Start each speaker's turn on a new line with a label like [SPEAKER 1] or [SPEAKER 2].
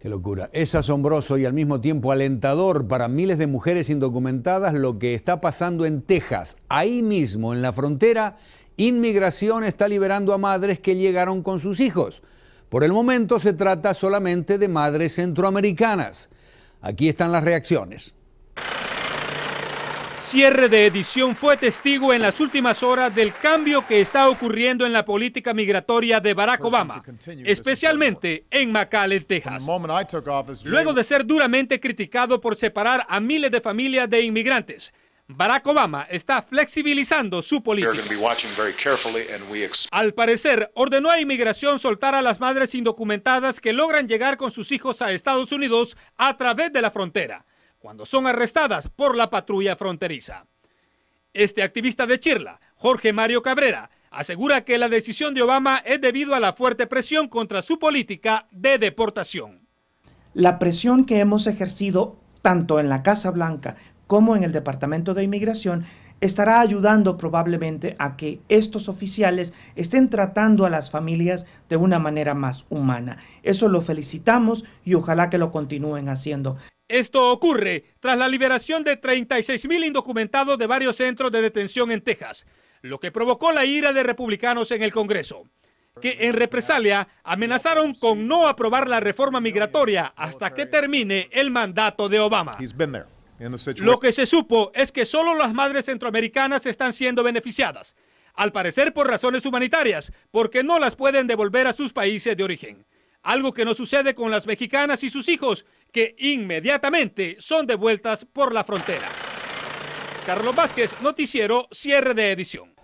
[SPEAKER 1] Qué locura. Es asombroso y al mismo tiempo alentador para miles de mujeres indocumentadas lo que está pasando en Texas. Ahí mismo, en la frontera, inmigración está liberando a madres que llegaron con sus hijos. Por el momento se trata solamente de madres centroamericanas. Aquí están las reacciones
[SPEAKER 2] cierre de edición fue testigo en las últimas horas del cambio que está ocurriendo en la política migratoria de Barack Obama, especialmente en McAllen, Texas. Luego de ser duramente criticado por separar a miles de familias de inmigrantes, Barack Obama está flexibilizando su política. Al parecer, ordenó a inmigración soltar a las madres indocumentadas que logran llegar con sus hijos a Estados Unidos a través de la frontera cuando son arrestadas por la patrulla fronteriza. Este activista de Chirla, Jorge Mario Cabrera, asegura que la decisión de Obama es debido a la fuerte presión contra su política de deportación.
[SPEAKER 3] La presión que hemos ejercido tanto en la Casa Blanca como en el Departamento de Inmigración, estará ayudando probablemente a que estos oficiales estén tratando a las familias de una manera más humana. Eso lo felicitamos y ojalá que lo continúen haciendo. Esto
[SPEAKER 2] ocurre tras la liberación de 36 mil indocumentados de varios centros de detención en Texas, lo que provocó la ira de republicanos en el Congreso, que en represalia amenazaron con no aprobar la reforma migratoria hasta que termine el mandato de Obama. Lo que se supo es que solo las madres centroamericanas están siendo beneficiadas, al parecer por razones humanitarias, porque no las pueden devolver a sus países de origen. Algo que no sucede con las mexicanas y sus hijos, que inmediatamente son devueltas por la frontera. Carlos Vázquez, noticiero, cierre de edición.